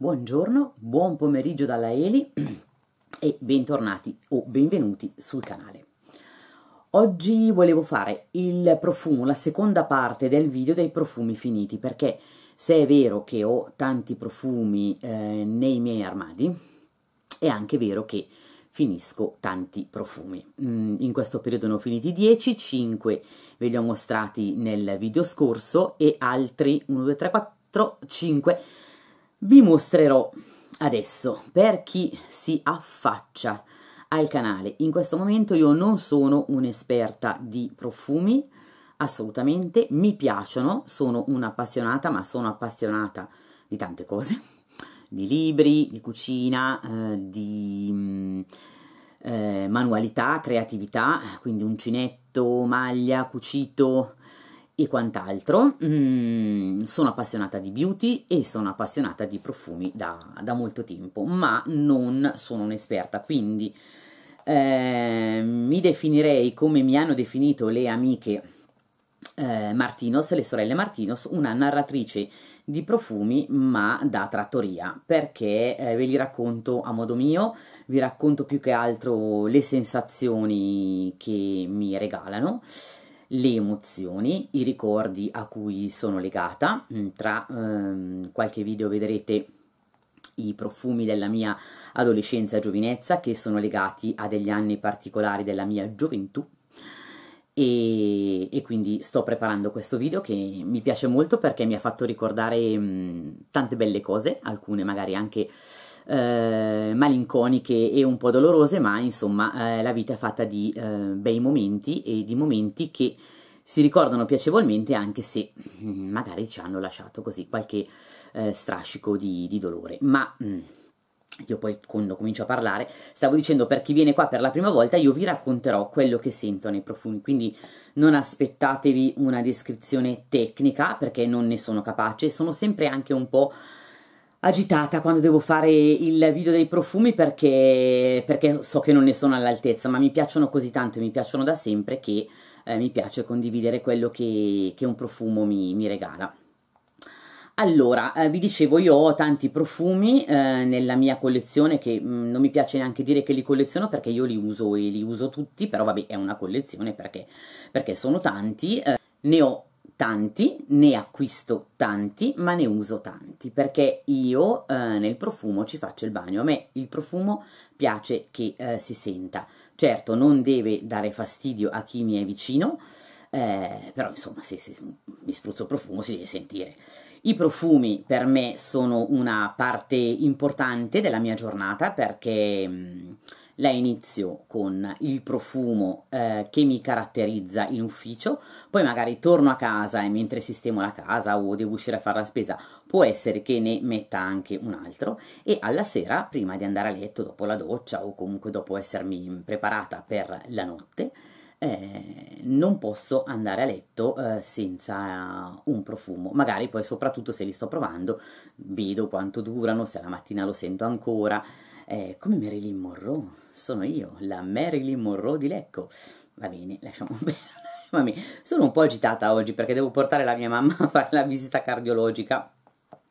Buongiorno, buon pomeriggio dalla Eli e bentornati o benvenuti sul canale. Oggi volevo fare il profumo, la seconda parte del video dei profumi finiti perché se è vero che ho tanti profumi eh, nei miei armadi è anche vero che finisco tanti profumi. Mm, in questo periodo ne ho finiti 10, 5 ve li ho mostrati nel video scorso e altri 1, 2, 3, 4, 5 vi mostrerò adesso per chi si affaccia al canale. In questo momento io non sono un'esperta di profumi, assolutamente, mi piacciono, sono un'appassionata, ma sono appassionata di tante cose, di libri, di cucina, eh, di mm, eh, manualità, creatività, quindi uncinetto, maglia, cucito, e quant'altro. Mm, sono appassionata di beauty e sono appassionata di profumi da, da molto tempo, ma non sono un'esperta, quindi eh, mi definirei come mi hanno definito le amiche eh, Martinos, le sorelle Martinos, una narratrice di profumi ma da trattoria perché eh, ve li racconto a modo mio, vi racconto più che altro le sensazioni che mi regalano le emozioni, i ricordi a cui sono legata. Mm, tra ehm, qualche video vedrete i profumi della mia adolescenza e giovinezza che sono legati a degli anni particolari della mia gioventù. E, e, quindi sto preparando questo video che mi piace molto perché mi ha fatto ricordare mh, mm, tante belle cose, alcune magari anche eh, malinconiche e un po' dolorose, ma insomma eh, la vita è fatta di eh, bei momenti e di momenti che si ricordano piacevolmente anche se mm, magari ci hanno lasciato così qualche eh, strascico di, di, dolore. Ma mh, mm, io poi quando comincio a parlare, stavo dicendo per chi viene qua per la prima volta, io vi racconterò quello che sento nei profumi, quindi non aspettatevi una descrizione tecnica perché non ne sono capace, sono sempre anche un po' agitata quando devo fare il video dei profumi perché, perché so che non ne sono all'altezza, ma mi piacciono così tanto e mi piacciono da sempre che eh, mi piace condividere quello che, che un profumo mi, mi regala. Allora, eh, vi dicevo, io ho tanti profumi eh, nella mia collezione che mh, mm, non mi piace neanche dire che li colleziono perché io li uso e li uso tutti, però vabbè è una collezione perché, perché sono tanti. Eh, ne ho tanti, ne acquisto tanti, ma ne uso tanti perché io eh, nel profumo ci faccio il bagno. A me il profumo piace che eh, si senta. Certo, non deve dare fastidio a chi mi è vicino, eh, però insomma, se, se, mi spruzzo profumo si deve sentire. I profumi per me sono una parte importante della mia giornata perché... Mh, mm, la inizio con il profumo eh, che mi caratterizza in ufficio, poi magari torno a casa e mentre sistemo la casa o devo uscire a fare la spesa, può essere che ne metta anche un altro e alla sera, prima di andare a letto, dopo la doccia o comunque dopo essermi preparata per la notte, eh, non posso andare a letto eh, senza un profumo. Magari poi soprattutto se li sto provando, vedo quanto durano, se la mattina lo sento ancora eh, come Marilyn Monroe, sono io, la Marilyn Monroe di Lecco. Va bene, lasciamo perdere. Mamma sono un po' agitata oggi perché devo portare la mia mamma a fare la visita cardiologica,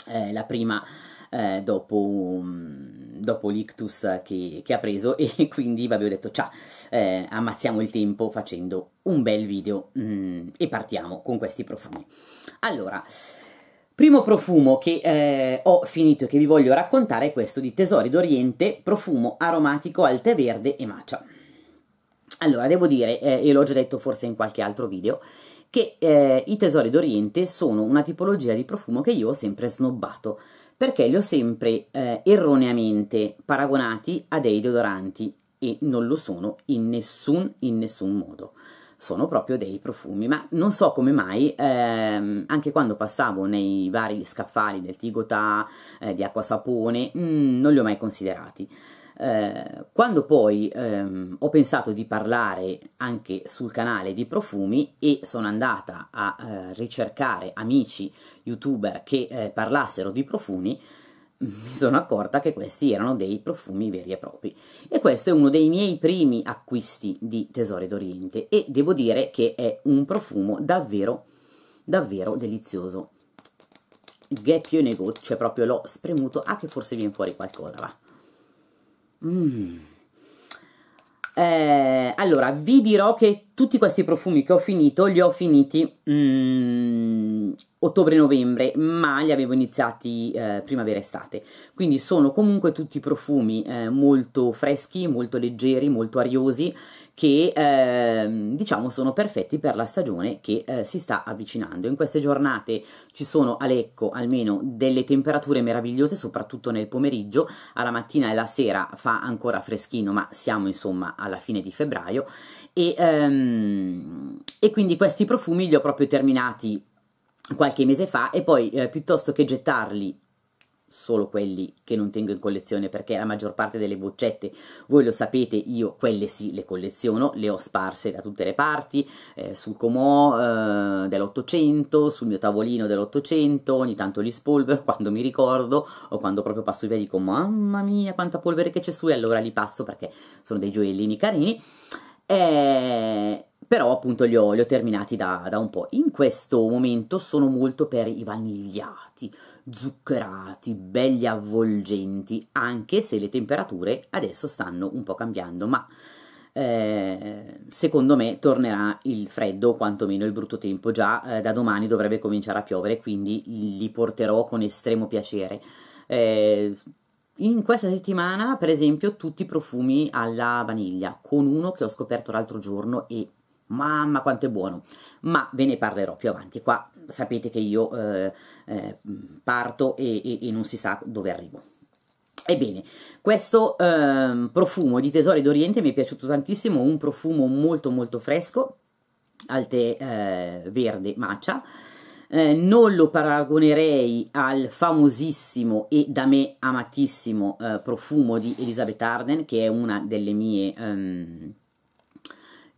eh, la prima eh, dopo, dopo l'ictus che, che, ha preso e quindi vabbè ho detto ciao, eh, ammazziamo il tempo facendo un bel video mm, e partiamo con questi profumi. Allora, Primo profumo che eh, ho finito e che vi voglio raccontare è questo di Tesori d'Oriente, profumo aromatico al tè verde e macia. Allora, devo dire, eh, e l'ho già detto forse in qualche altro video, che eh, i tesori d'Oriente sono una tipologia di profumo che io ho sempre snobbato, perché li ho sempre eh, erroneamente paragonati a dei deodoranti e non lo sono in nessun, in nessun modo sono proprio dei profumi, ma non so come mai, ehm, anche quando passavo nei vari scaffali del Tigota, eh, di acqua sapone, mh, mm, non li ho mai considerati. Eh, quando poi ehm, ho pensato di parlare anche sul canale di profumi e sono andata a eh, ricercare amici youtuber che eh, parlassero di profumi, mi sono accorta che questi erano dei profumi veri e propri e questo è uno dei miei primi acquisti di Tesori d'Oriente e devo dire che è un profumo davvero davvero delizioso Gapio Negot, cioè proprio l'ho spremuto ah che forse viene fuori qualcosa va mm. eh, allora vi dirò che tutti questi profumi che ho finito li ho finiti mm, ottobre-novembre, ma li avevo iniziati eh, primavera-estate. Quindi sono comunque tutti profumi eh, molto freschi, molto leggeri, molto ariosi, che eh, diciamo sono perfetti per la stagione che eh, si sta avvicinando. In queste giornate ci sono a Lecco almeno delle temperature meravigliose, soprattutto nel pomeriggio, alla mattina e alla sera fa ancora freschino, ma siamo insomma alla fine di febbraio e, ehm, e quindi questi profumi li ho proprio terminati qualche mese fa e poi eh, piuttosto che gettarli solo quelli che non tengo in collezione perché la maggior parte delle boccette voi lo sapete io quelle sì le colleziono le ho sparse da tutte le parti eh, sul comò eh, dell'ottocento sul mio tavolino dell'ottocento ogni tanto li spolvero quando mi ricordo o quando proprio passo via dico mamma mia quanta polvere che c'è su e allora li passo perché sono dei gioiellini carini eh, però appunto li ho, li ho terminati da, da, un po'. In questo momento sono molto per i vanigliati, zuccherati, belli avvolgenti, anche se le temperature adesso stanno un po' cambiando, ma eh, secondo me tornerà il freddo, quantomeno il brutto tempo, già eh, da domani dovrebbe cominciare a piovere, quindi li porterò con estremo piacere. Eh, in questa settimana, per esempio, tutti i profumi alla vaniglia, con uno che ho scoperto l'altro giorno e Mamma quanto è buono, ma ve ne parlerò più avanti. Qua sapete che io eh, eh, parto e, e, e non si sa dove arrivo. Ebbene, questo eh, profumo di Tesori d'Oriente mi è piaciuto tantissimo, un profumo molto molto fresco, al tè eh, verde matcha. Eh, non lo paragonerei al famosissimo e da me amatissimo eh, profumo di Elizabeth Arden, che è una delle mie... Ehm,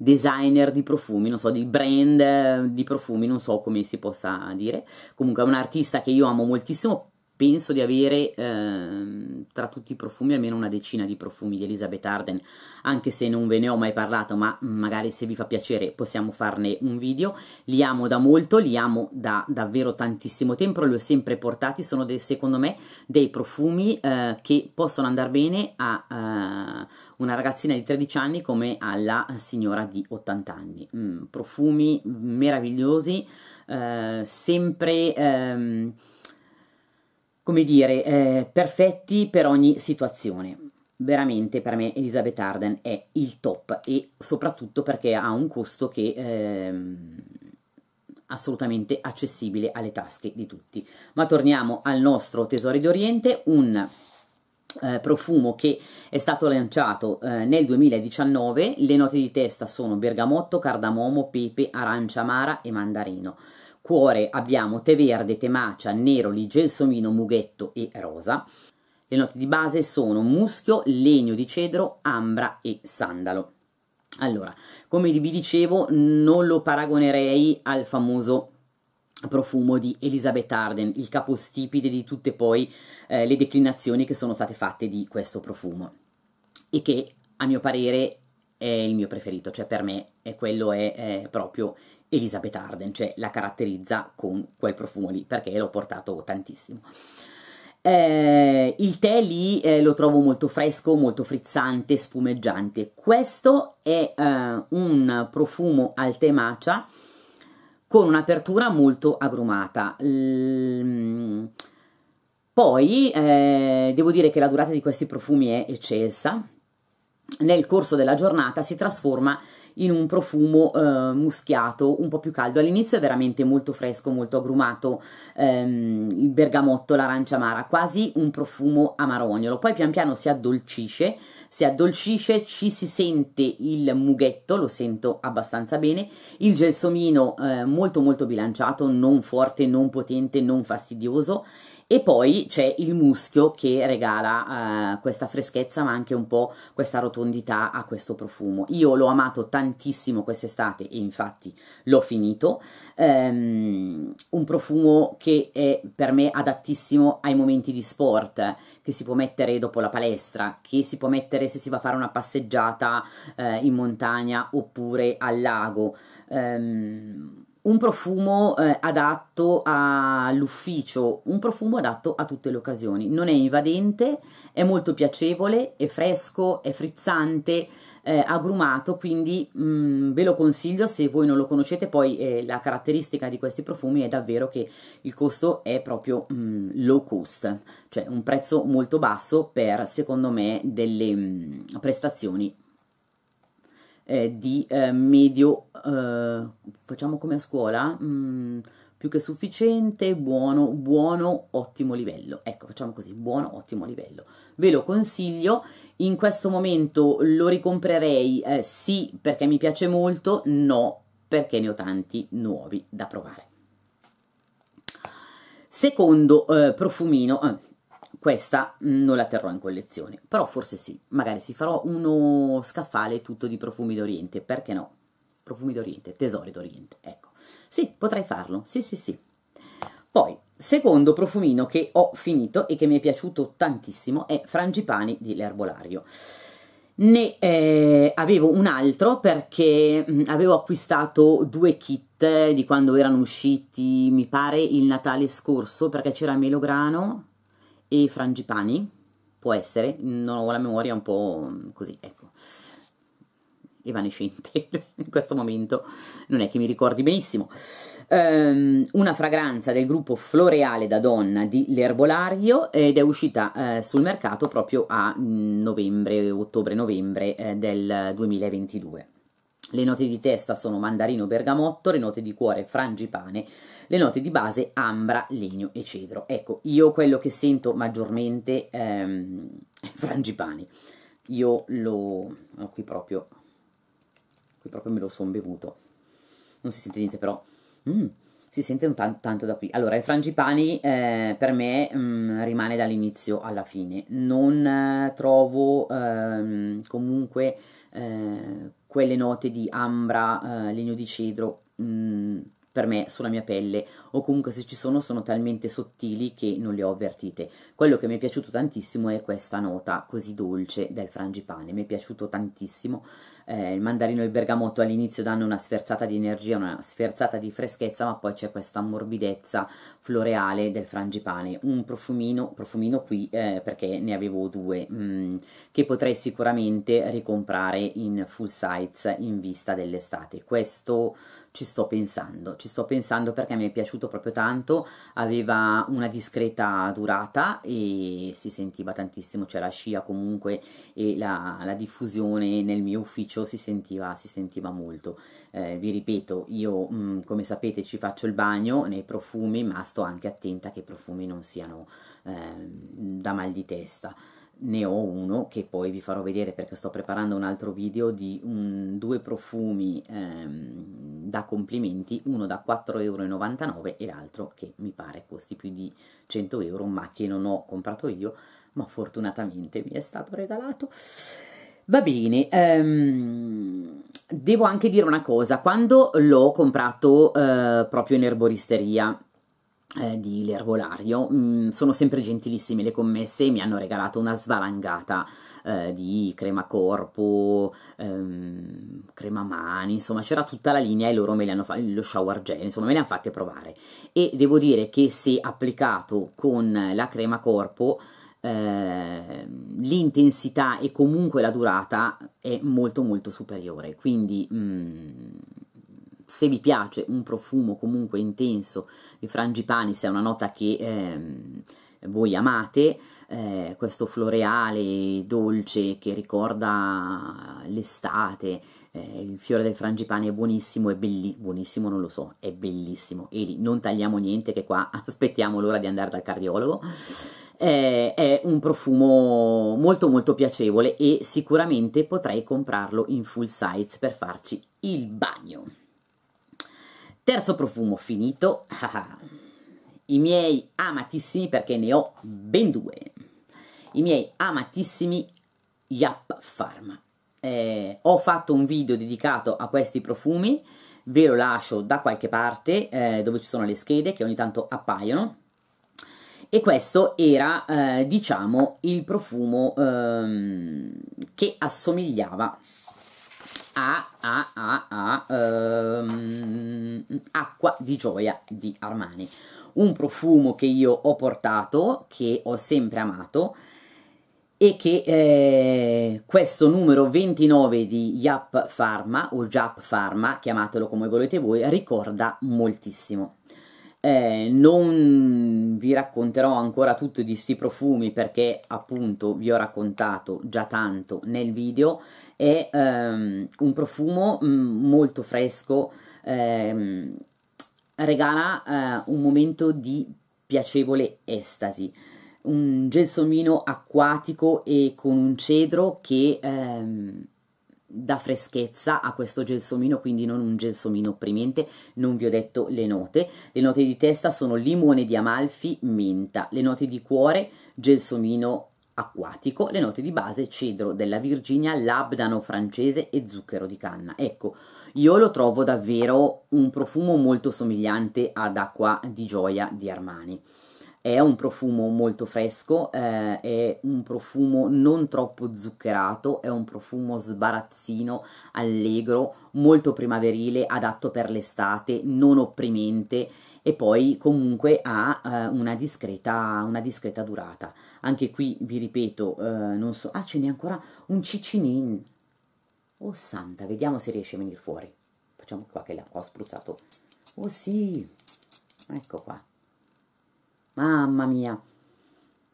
designer di profumi, non so, di brand eh, di profumi, non so come si possa dire. Comunque è un artista che io amo moltissimo penso di avere eh, tra tutti i profumi almeno una decina di profumi di Elizabeth Arden, anche se non ve ne ho mai parlato, ma magari se vi fa piacere possiamo farne un video. Li amo da molto, li amo da davvero tantissimo tempo, li ho sempre portati, sono dei, secondo me dei profumi eh, che possono andare bene a eh, una ragazzina di 13 anni come alla signora di 80 anni. Mm, profumi meravigliosi, eh, sempre... Ehm, come dire, eh, perfetti per ogni situazione. Veramente per me Elisabeth Arden è il top e soprattutto perché ha un costo che è ehm, assolutamente accessibile alle tasche di tutti. Ma torniamo al nostro Tesoro d'Oriente, un eh, profumo che è stato lanciato eh, nel 2019. Le note di testa sono bergamotto, cardamomo, pepe, arancia amara e mandarino. Cuore abbiamo tè verde, tè macia, neroli, gelsomino, mughetto e rosa. Le note di base sono muschio, legno di cedro, ambra e sandalo. Allora, come vi dicevo, non lo paragonerei al famoso profumo di Elizabeth Arden, il capostipite di tutte poi eh, le declinazioni che sono state fatte di questo profumo e che a mio parere è il mio preferito, cioè per me è quello è, è proprio Elizabeth Arden, cioè la caratterizza con quel profumo lì, perché l'ho portato tantissimo. Eh, il tè lì eh, lo trovo molto fresco, molto frizzante, spumeggiante. Questo è eh, un profumo al tè matcha con un'apertura molto agrumata. L- poi eh, devo dire che la durata di questi profumi è eccelsa. Nel corso della giornata si trasforma in in un profumo eh, muschiato un po' più caldo. All'inizio è veramente molto fresco, molto agrumato, ehm, il bergamotto, l'arancia amara, quasi un profumo amarognolo. Poi pian piano si addolcisce, si addolcisce, ci si sente il mughetto, lo sento abbastanza bene, il gelsomino eh, molto molto bilanciato, non forte, non potente, non fastidioso e poi c'è il muschio che regala eh, questa freschezza ma anche un po' questa rotondità a questo profumo. Io l'ho amato tantissimo quest'estate e infatti l'ho finito. Um, un profumo che è per me adattissimo ai momenti di sport, che si può mettere dopo la palestra, che si può mettere se si va a fare una passeggiata eh, in montagna oppure al lago. Um, un profumo eh, adatto all'ufficio, un profumo adatto a tutte le occasioni. Non è invadente, è molto piacevole, è fresco, è frizzante, eh, agrumato, quindi mh, mm, ve lo consiglio se voi non lo conoscete, poi eh, la caratteristica di questi profumi è davvero che il costo è proprio mh, mm, low cost, cioè un prezzo molto basso per secondo me delle mh, mm, prestazioni eh, di eh, medio, eh, facciamo come a scuola, mm, più che sufficiente, buono, buono, ottimo livello. Ecco, facciamo così, buono, ottimo livello. Ve lo consiglio, in questo momento lo ricomprerei eh, sì perché mi piace molto, no perché ne ho tanti nuovi da provare. Secondo eh, profumino, eh, questa non la terrò in collezione, però forse sì, magari si farò uno scaffale tutto di profumi d'Oriente, perché no? Profumi d'Oriente, tesori d'Oriente, ecco. Sì, potrei farlo, sì sì sì. Poi, secondo profumino che ho finito e che mi è piaciuto tantissimo è Frangipani di L'Erbolario. Ne eh, avevo un altro perché mh, mm, avevo acquistato due kit di quando erano usciti, mi pare, il Natale scorso, perché c'era melograno, e frangipani, può essere, non ho la memoria un po' così, ecco, evanescente in questo momento, non è che mi ricordi benissimo. Um, una fragranza del gruppo Floreale da Donna di L'Erbolario ed è uscita eh, sul mercato proprio a mm, novembre, ottobre-novembre eh, del 2022. Le note di testa sono mandarino bergamotto, le note di cuore frangipane, le note di base ambra, legno e cedro. Ecco, io quello che sento maggiormente ehm, è frangipane. Io lo... No, qui proprio... qui proprio me lo sono bevuto. Non si sente niente però... Mm, si sente un t- tanto da qui. Allora, il frangipani eh, per me mh, mm, rimane dall'inizio alla fine. Non eh, trovo ehm, comunque... Eh, quelle note di ambra, eh, legno di cedro, mh, mm, per me sulla mia pelle o comunque se ci sono sono talmente sottili che non le ho avvertite. Quello che mi è piaciuto tantissimo è questa nota così dolce del frangipane, mi è piaciuto tantissimo, eh, il mandarino e il bergamotto all'inizio danno una sferzata di energia, una sferzata di freschezza, ma poi c'è questa morbidezza floreale del frangipane. Un profumino, profumino qui eh, perché ne avevo due, mh, mm, che potrei sicuramente ricomprare in full size in vista dell'estate. Questo ci sto pensando, ci sto pensando perché mi è piaciuto proprio tanto, aveva una discreta durata e si sentiva tantissimo, c'è la scia comunque e la, la diffusione nel mio ufficio stesso si sentiva, si sentiva molto. Eh, vi ripeto, io mh, mm, come sapete ci faccio il bagno nei profumi, ma sto anche attenta che i profumi non siano eh, da mal di testa. Ne ho uno che poi vi farò vedere perché sto preparando un altro video di un, mm, due profumi ehm, da complimenti, uno da 4,99 euro e l'altro che mi pare costi più di 100 euro ma che non ho comprato io ma fortunatamente mi è stato regalato. Va bene, ehm, devo anche dire una cosa, quando l'ho comprato eh, proprio in erboristeria, eh, di l'erbolario mm, sono sempre gentilissime le commesse mi hanno regalato una svalangata eh, di crema corpo ehm, crema mani insomma c'era tutta la linea e loro me le hanno fatto lo shower gel insomma me le hanno fatte provare e devo dire che se applicato con la crema corpo Ehm, l'intensità e comunque la durata è molto molto superiore quindi mh, mm, se vi piace un profumo comunque intenso di frangipani se è una nota che ehm, voi amate eh, questo floreale dolce che ricorda l'estate eh, il fiore del frangipane è buonissimo è bellissimo, buonissimo non lo so è bellissimo e lì non tagliamo niente che qua aspettiamo l'ora di andare dal cardiologo eh, è un profumo molto molto piacevole e sicuramente potrei comprarlo in full size per farci il bagno. Terzo profumo finito, i miei amatissimi perché ne ho ben due, i miei amatissimi Yap Pharma. Eh, ho fatto un video dedicato a questi profumi, ve lo lascio da qualche parte eh, dove ci sono le schede che ogni tanto appaiono e questo era, eh, diciamo, il profumo ehm, che assomigliava a, a, a, a ehm, Acqua di Gioia di Armani. Un profumo che io ho portato, che ho sempre amato, e che eh, questo numero 29 di Yap Pharma o Jap Pharma, chiamatelo come volete voi, ricorda moltissimo. Eh, non vi racconterò ancora tutto di sti profumi perché appunto vi ho raccontato già tanto nel video. È ehm, un profumo mm, molto fresco, ehm, regala eh, un momento di piacevole estasi. Un gelsomino acquatico e con un cedro che ehm, dà freschezza a questo gelsomino, quindi non un gelsomino opprimente, non vi ho detto le note. Le note di testa sono limone di Amalfi, menta, le note di cuore, gelsomino acquatico, le note di base, cedro della Virginia, labdano francese e zucchero di canna. Ecco, io lo trovo davvero un profumo molto somigliante ad acqua di gioia di Armani. È un profumo molto fresco, eh, è un profumo non troppo zuccherato, è un profumo sbarazzino, allegro, molto primaverile, adatto per l'estate, non opprimente e poi comunque ha eh, una, discreta, una, discreta, durata. Anche qui vi ripeto, eh, non so, ah ce n'è ancora un ciccinin. Oh santa, vediamo se riesce a venire fuori. Facciamo qua che l'acqua ho spruzzato. Oh sì, ecco qua Mamma mia,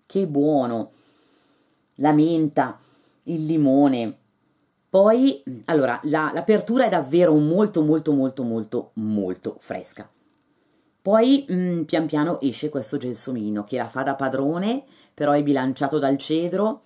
che buono! La menta, il limone. Poi, allora, la, l'apertura è davvero molto, molto, molto, molto, molto fresca. Poi, mh, mm, pian piano esce questo gelsomino che la fa da padrone, però è bilanciato dal cedro.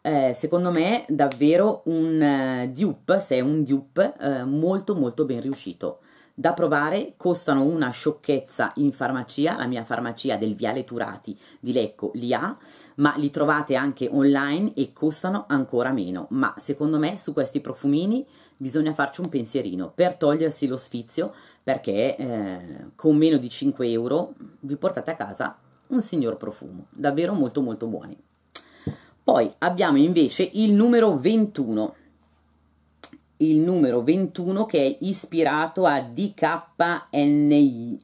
Eh, secondo me, davvero un uh, dupe, se è un dupe, eh, molto, molto ben riuscito da provare, costano una sciocchezza in farmacia, la mia farmacia del Viale Turati di Lecco li ha, ma li trovate anche online e costano ancora meno, ma secondo me su questi profumini bisogna farci un pensierino per togliersi lo sfizio, perché eh, con meno di 5 euro vi portate a casa un signor profumo, davvero molto molto buoni. Poi abbiamo invece il numero 21, il numero 21 che è ispirato a DKNY,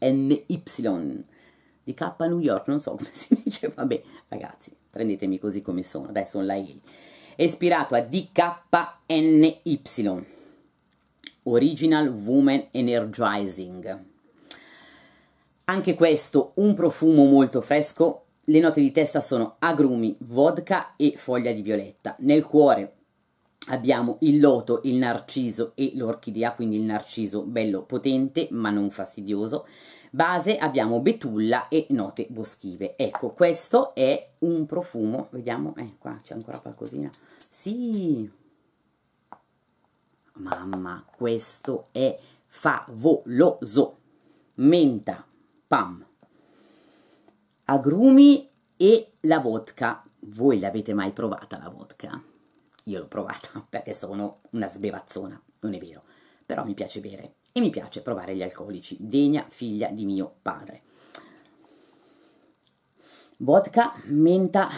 DK New York, non so come si dice, vabbè ragazzi, prendetemi così come sono, dai sono la Eli, è ispirato a DKNY, Original Woman Energizing. Anche questo un profumo molto fresco, le note di testa sono agrumi, vodka e foglia di violetta. Nel cuore abbiamo il loto, il narciso e l'orchidea, quindi il narciso bello potente ma non fastidioso. Base abbiamo betulla e note boschive. Ecco, questo è un profumo, vediamo, eh, qua c'è ancora qualcosina. Sì! Mamma, questo è favoloso. Menta, pam. Agrumi e la vodka. Voi l'avete mai provata la vodka? io l'ho provata perché sono una sbevazzona, non è vero, però mi piace bere e mi piace provare gli alcolici, degna figlia di mio padre. Vodka, menta,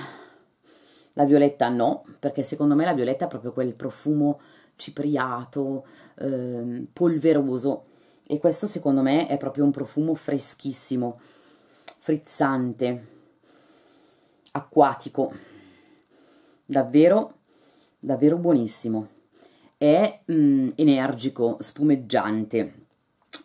la violetta no, perché secondo me la violetta ha proprio quel profumo cipriato, eh, polveroso e questo secondo me è proprio un profumo freschissimo, frizzante, acquatico, davvero davvero buonissimo. È mh, mm, energico, spumeggiante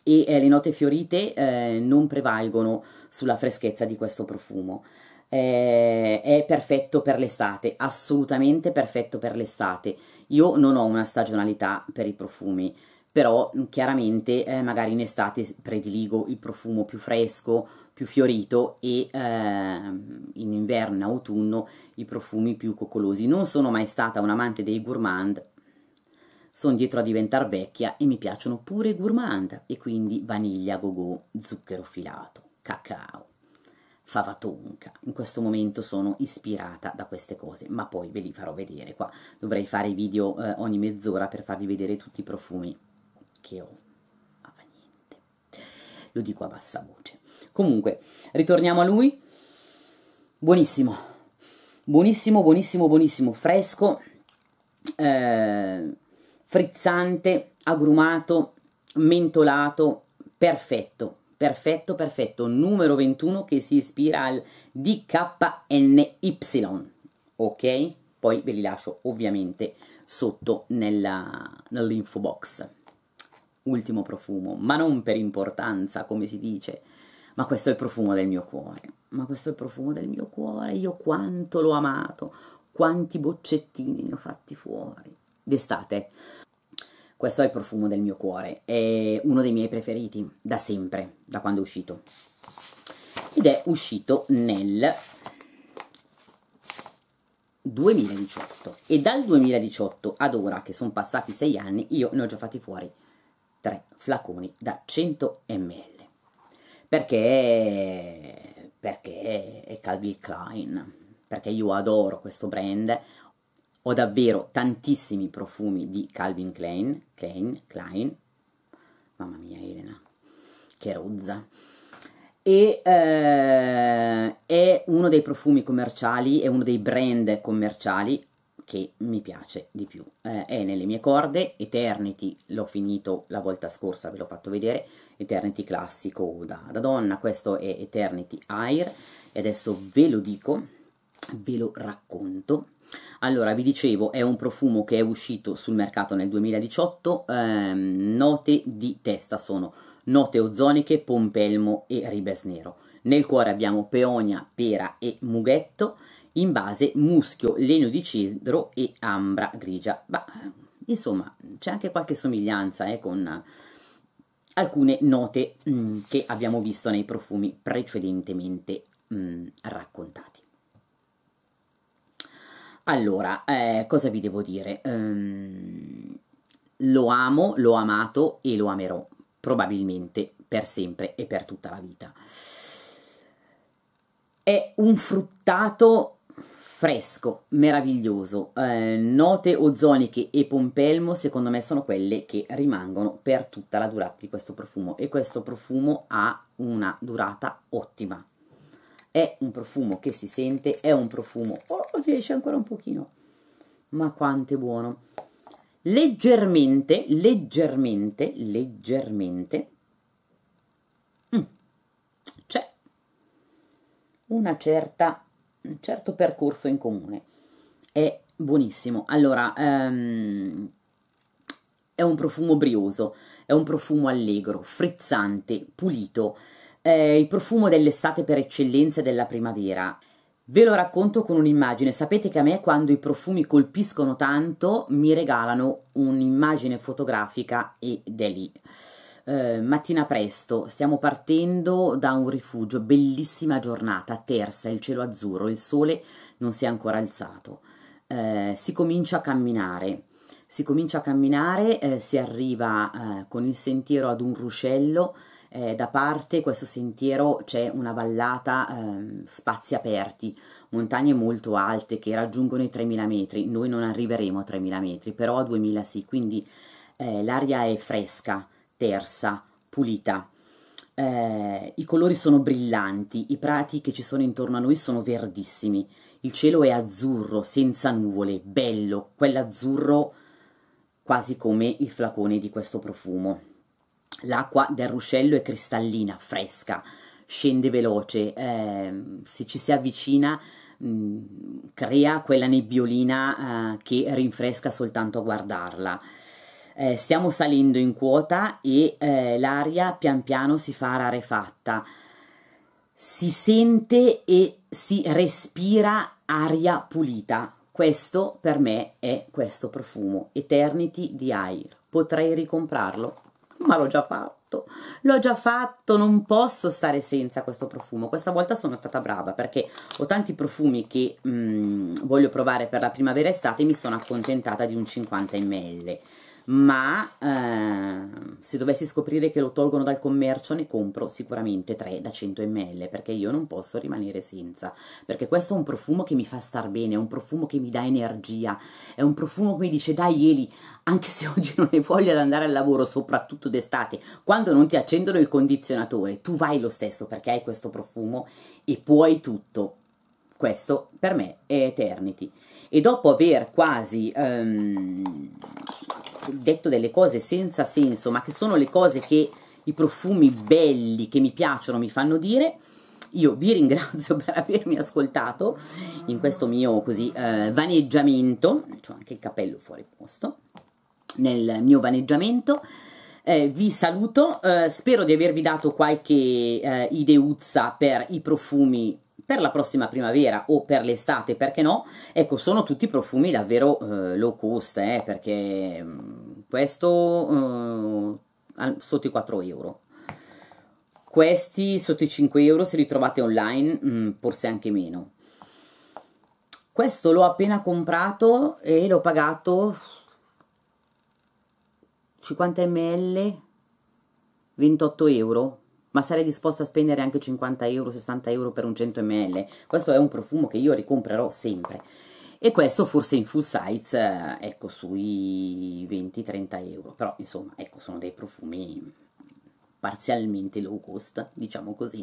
e eh, le note fiorite eh, non prevalgono sulla freschezza di questo profumo. Eh, è perfetto per l'estate, assolutamente perfetto per l'estate. Io non ho una stagionalità per i profumi, però mm, chiaramente eh, magari in estate prediligo il profumo più fresco, più fiorito e eh, in inverno, in autunno i profumi più coccolosi. Non sono mai stata un amante dei gourmand, sono dietro a diventare vecchia e mi piacciono pure i gourmand e quindi vaniglia gogo, zucchero filato, cacao, fava tonka. In questo momento sono ispirata da queste cose, ma poi ve li farò vedere qua. Dovrei fare i video eh, ogni mezz'ora per farvi vedere tutti i profumi ho. ma fa niente, lo dico a bassa voce. Comunque, ritorniamo a lui, buonissimo, buonissimo, buonissimo, buonissimo, fresco, eh, frizzante, agrumato, mentolato, perfetto, perfetto, perfetto, numero 21 che si ispira al DKNY, ok? Poi ve li lascio ovviamente sotto nell'info box ultimo profumo, ma non per importanza, come si dice, ma questo è il profumo del mio cuore, ma questo è il profumo del mio cuore, io quanto l'ho amato, quanti boccettini ne ho fatti fuori, d'estate. Questo è il profumo del mio cuore, è uno dei miei preferiti da sempre, da quando è uscito. Ed è uscito nel 2018 e dal 2018 ad ora che sono passati sei anni io ne ho già fatti fuori tre flaconi da 100 ml. Perché? Perché è Calvin Klein, perché io adoro questo brand, ho davvero tantissimi profumi di Calvin Klein, Klein, Klein, mamma mia Elena, che rozza. E eh, è uno dei profumi commerciali, è uno dei brand commerciali che mi piace di più. Eh, è nelle mie corde, Eternity l'ho finito la volta scorsa, ve l'ho fatto vedere, Eternity classico da, da donna, questo è Eternity Air e adesso ve lo dico, ve lo racconto. Allora, vi dicevo, è un profumo che è uscito sul mercato nel 2018, ehm, note di testa sono note ozoniche, pompelmo e ribes nero. Nel cuore abbiamo peonia, pera e mughetto, in base muschio, legno di cedro e ambra grigia. Ma insomma, c'è anche qualche somiglianza eh, con alcune note mh, mm, che abbiamo visto nei profumi precedentemente mh, mm, raccontati. Allora, eh, cosa vi devo dire? Um, lo amo, l'ho amato e lo amerò probabilmente per sempre e per tutta la vita. È un fruttato fresco, meraviglioso. Eh, note ozoniche e pompelmo secondo me sono quelle che rimangono per tutta la durata di questo profumo e questo profumo ha una durata ottima. È un profumo che si sente, è un profumo... Oh, oh esce ancora un pochino. Ma quanto è buono. Leggermente, leggermente, leggermente... Mm, c'è una certa un certo percorso in comune. È buonissimo. Allora, um, è un profumo brioso, è un profumo allegro, frizzante, pulito, è il profumo dell'estate per eccellenza e della primavera. Ve lo racconto con un'immagine. Sapete che a me quando i profumi colpiscono tanto mi regalano un'immagine fotografica ed è lì eh, mattina presto, stiamo partendo da un rifugio, bellissima giornata, terza, il cielo azzurro, il sole non si è ancora alzato. Eh, si comincia a camminare, si comincia a camminare, eh, si arriva eh, con il sentiero ad un ruscello, eh, da parte questo sentiero c'è una vallata, ehm, spazi aperti, montagne molto alte che raggiungono i 3000 metri, noi non arriveremo a 3000 metri, però a 2000 sì, quindi eh, l'aria è fresca, tersa, pulita. Eh, I colori sono brillanti, i prati che ci sono intorno a noi sono verdissimi, il cielo è azzurro, senza nuvole, bello, quell'azzurro quasi come il flacone di questo profumo. L'acqua del ruscello è cristallina, fresca, scende veloce, eh, se ci si avvicina mh, mm, crea quella nebbiolina eh, che rinfresca soltanto a guardarla eh, stiamo salendo in quota e eh, l'aria pian piano si fa rarefatta. Si sente e si respira aria pulita. Questo per me è questo profumo, Eternity di Air. Potrei ricomprarlo, ma l'ho già fatto. L'ho già fatto, non posso stare senza questo profumo. Questa volta sono stata brava perché ho tanti profumi che mh, mm, voglio provare per la primavera-estate e mi sono accontentata di un 50 ml ma eh, se dovessi scoprire che lo tolgono dal commercio ne compro sicuramente 3 da 100 ml perché io non posso rimanere senza perché questo è un profumo che mi fa star bene è un profumo che mi dà energia è un profumo che mi dice dai Eli anche se oggi non hai voglia di andare al lavoro soprattutto d'estate quando non ti accendono il condizionatore tu vai lo stesso perché hai questo profumo e puoi tutto questo per me è Eternity e dopo aver quasi um, detto delle cose senza senso, ma che sono le cose che i profumi belli che mi piacciono mi fanno dire. Io vi ringrazio per avermi ascoltato in questo mio così eh, vaneggiamento, ho anche il capello fuori posto, nel mio vaneggiamento. Eh, vi saluto, eh, spero di avervi dato qualche eh, ideuzza per i profumi per la prossima primavera o per l'estate, perché no? Ecco, sono tutti profumi davvero eh, low cost, eh, perché mm, questo eh, sotto i 4 euro. Questi sotto i 5 euro se li trovate online, mh, mm, forse anche meno. Questo l'ho appena comprato e l'ho pagato 50 ml 28 euro ma sarei disposta a spendere anche 50 euro, 60 euro per un 100 ml. Questo è un profumo che io ricomprerò sempre. E questo forse in full size, eh, ecco, sui 20-30 euro. Però, insomma, ecco, sono dei profumi parzialmente low cost, diciamo così.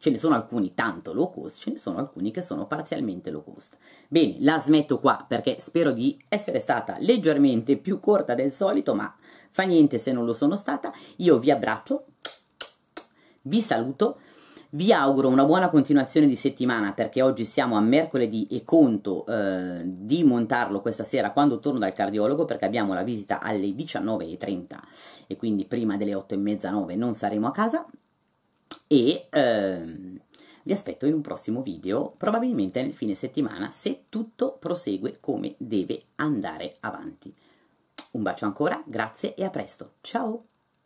Ce ne sono alcuni tanto low cost, ce ne sono alcuni che sono parzialmente low cost. Bene, la smetto qua perché spero di essere stata leggermente più corta del solito, ma fa niente se non lo sono stata. Io vi abbraccio, vi saluto, vi auguro una buona continuazione di settimana perché oggi siamo a mercoledì e conto eh, di montarlo questa sera quando torno dal cardiologo perché abbiamo la visita alle 19.30 e quindi prima delle 8.30 9 non saremo a casa e eh, vi aspetto in un prossimo video probabilmente nel fine settimana se tutto prosegue come deve andare avanti. Un bacio ancora, grazie e a presto, ciao!